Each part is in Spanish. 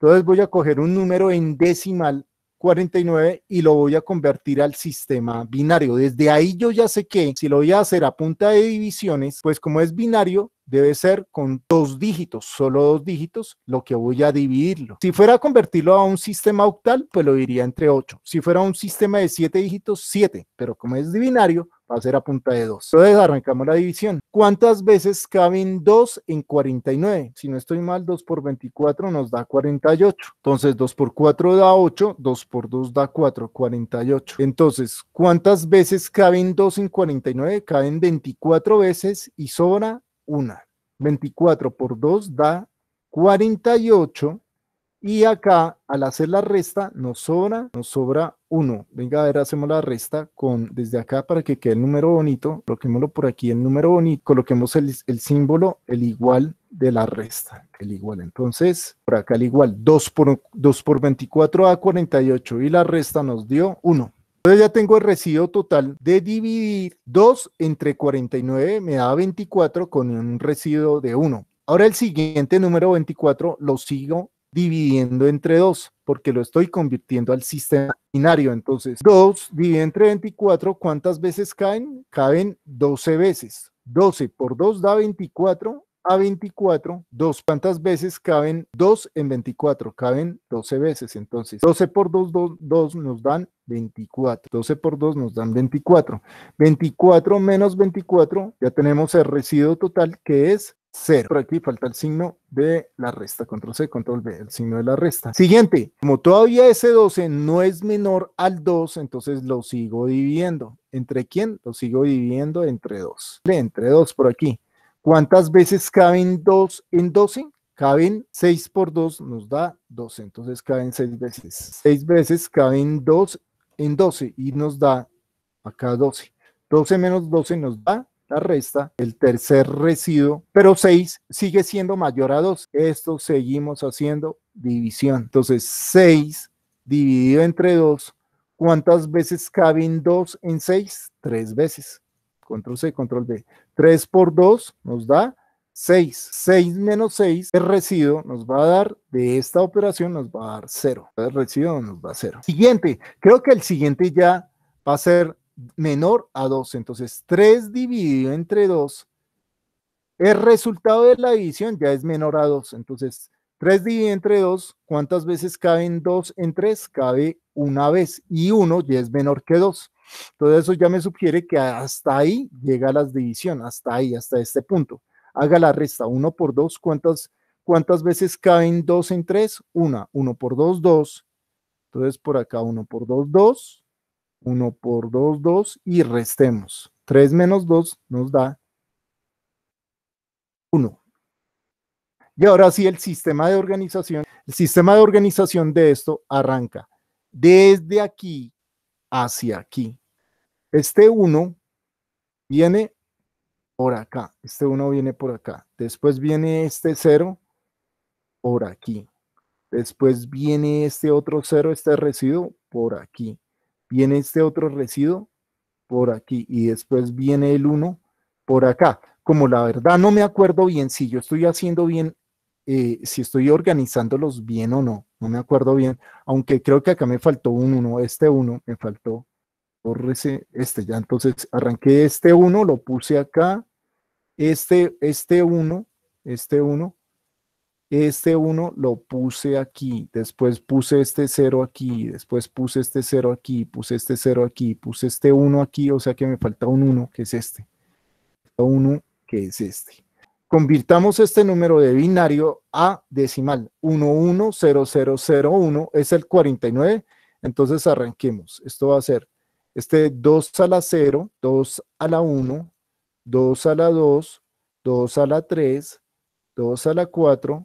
Entonces voy a coger un número en decimal 49 y lo voy a convertir al sistema binario. Desde ahí yo ya sé que si lo voy a hacer a punta de divisiones, pues como es binario, debe ser con dos dígitos, solo dos dígitos, lo que voy a dividirlo. Si fuera a convertirlo a un sistema octal, pues lo diría entre 8. Si fuera un sistema de 7 dígitos, 7. Pero como es binario, va a ser a punta de 2. Entonces arrancamos la división. ¿Cuántas veces caben 2 en 49? Si no estoy mal, 2 por 24 nos da 48. Entonces 2 por 4 da 8, 2 por 2 da 4, 48. Entonces, ¿cuántas veces caben 2 en 49? Caben 24 veces y sobra una. 24 por 2 da 48 y acá, al hacer la resta, nos sobra, nos sobra 1. Venga, a ver, hacemos la resta con desde acá para que quede el número bonito. Coloquémoslo por aquí, el número bonito. Coloquemos el, el símbolo, el igual de la resta, el igual. Entonces, por acá el igual, 2 por, 2 por 24 a 48 y la resta nos dio 1. Entonces ya tengo el residuo total de dividir 2 entre 49 me da 24 con un residuo de 1. Ahora el siguiente número 24 lo sigo dividiendo entre 2, porque lo estoy convirtiendo al sistema binario. Entonces, 2 dividido entre 24, ¿cuántas veces caen? Caben 12 veces. 12 por 2 da 24, a 24, 2. ¿Cuántas veces caben 2 en 24? Caben 12 veces. Entonces, 12 por 2, 2, 2 nos dan 24. 12 por 2 nos dan 24. 24 menos 24, ya tenemos el residuo total que es 0. Por aquí falta el signo de la resta, control C, control B, el signo de la resta. Siguiente, como todavía ese 12 no es menor al 2, entonces lo sigo dividiendo. ¿Entre quién? Lo sigo dividiendo entre 2. Entre 2 por aquí. ¿Cuántas veces caben 2 en 12? Caben 6 por 2 nos da 12, entonces caben 6 veces. 6 veces caben 2 en 12 y nos da acá 12. 12 menos 12 nos da la resta, el tercer residuo, pero 6 sigue siendo mayor a 2. Esto seguimos haciendo división. Entonces, 6 dividido entre 2, ¿cuántas veces caben 2 en 6? 3 veces. Control C, control D. 3 por 2 nos da 6. 6 menos 6, el residuo nos va a dar, de esta operación nos va a dar 0. El residuo nos va a 0. Siguiente, creo que el siguiente ya va a ser menor a 2, Entonces, 3 dividido entre 2, el resultado de la división ya es menor a 2. Entonces, 3 dividido entre 2, ¿cuántas veces caben 2 en 3? Cabe una vez y 1 ya es menor que 2. entonces eso ya me sugiere que hasta ahí llega la división, hasta ahí, hasta este punto. Haga la resta, 1 por 2, ¿cuántas, cuántas veces caben 2 en 3? 1, 1 por 2, 2. Entonces por acá 1 por 2, 2. 1 por 2, 2 y restemos. 3 menos 2 nos da 1. Y ahora sí, el sistema de organización, el sistema de organización de esto arranca desde aquí hacia aquí. Este 1 viene por acá, este 1 viene por acá, después viene este 0 por aquí, después viene este otro 0, este residuo por aquí viene este otro residuo por aquí y después viene el 1 por acá. Como la verdad no me acuerdo bien si yo estoy haciendo bien, eh, si estoy organizándolos bien o no, no me acuerdo bien, aunque creo que acá me faltó un 1, este 1 me faltó, este ya, entonces arranqué este 1, lo puse acá, este, este 1, este 1, este 1 lo puse aquí, después puse este 0 aquí, después puse este 0 aquí, puse este 0 aquí, puse este 1 aquí, o sea que me falta un 1, que es este. 1, que es este. Convirtamos este número de binario a decimal. 110001 es el 49, entonces arranquemos. Esto va a ser este 2 a la 0, 2 a la 1, 2 a la 2, 2 a la 3, 2 a la 4,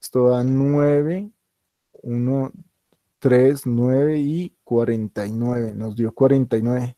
Esto da 9, 1, 3, 9 y 49. Nos dio 49.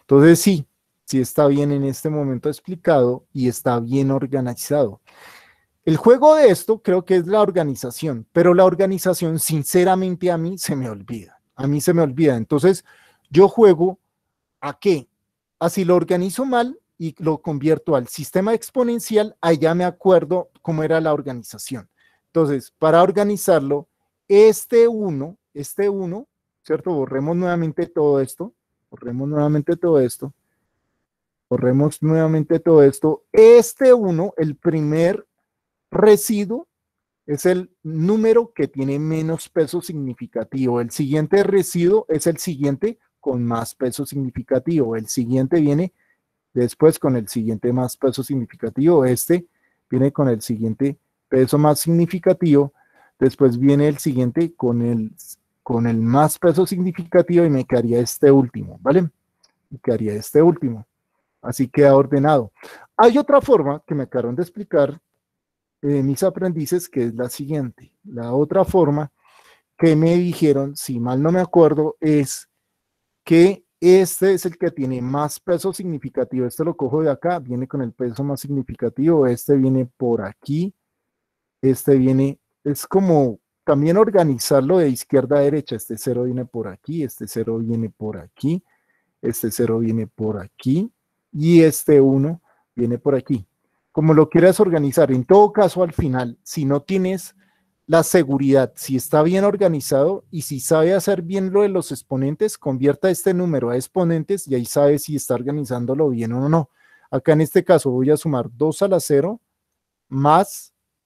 Entonces sí, sí está bien en este momento explicado y está bien organizado. El juego de esto creo que es la organización, pero la organización sinceramente a mí se me olvida. A mí se me olvida. Entonces yo juego a qué? Así lo organizo mal y lo convierto al sistema exponencial, allá me acuerdo cómo era la organización. Entonces, para organizarlo, este 1, este 1, ¿cierto? Borremos nuevamente todo esto, borremos nuevamente todo esto, borremos nuevamente todo esto. Este 1, el primer residuo, es el número que tiene menos peso significativo. El siguiente residuo es el siguiente con más peso significativo. El siguiente viene después con el siguiente más peso significativo. Este viene con el siguiente peso más significativo, después viene el siguiente con el, con el más peso significativo y me quedaría este último, ¿vale? Me quedaría este último. Así queda ordenado. Hay otra forma que me acabaron de explicar eh, mis aprendices, que es la siguiente. La otra forma que me dijeron, si mal no me acuerdo, es que este es el que tiene más peso significativo. Este lo cojo de acá, viene con el peso más significativo. Este viene por aquí este viene, es como también organizarlo de izquierda a derecha, este cero viene por aquí, este cero viene por aquí, este cero viene por aquí y este uno viene por aquí. Como lo quieras organizar, en todo caso al final, si no tienes la seguridad, si está bien organizado y si sabe hacer bien lo de los exponentes, convierta este número a exponentes y ahí sabe si está organizándolo bien o no. Acá en este caso voy a sumar 2 a la 0 más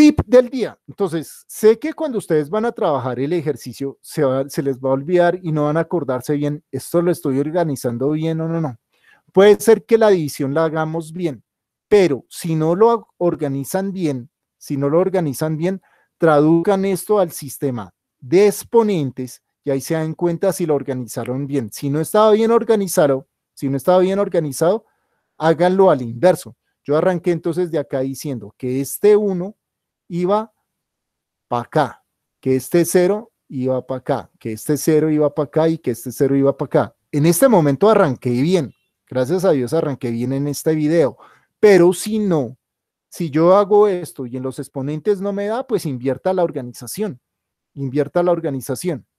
Tip del día. Entonces, sé que cuando ustedes van a trabajar el ejercicio, se, se les va a olvidar y no van a acordarse bien, esto lo estoy organizando bien o no, no. Puede ser que la división la hagamos bien, pero si no lo organizan bien, si no lo organizan bien, traduzcan esto al sistema de exponentes y ahí se dan cuenta si lo organizaron bien. Si no estaba bien organizado, si no estaba bien organizado, háganlo al inverso. Yo arranqué entonces de acá diciendo que este 1 iba para acá, que este cero iba para acá, que este cero iba para acá y que este cero iba para acá. En este momento arranqué bien, gracias a Dios arranqué bien en este video, pero si no, si yo hago esto y en los exponentes no me da, pues invierta la organización, invierta la organización.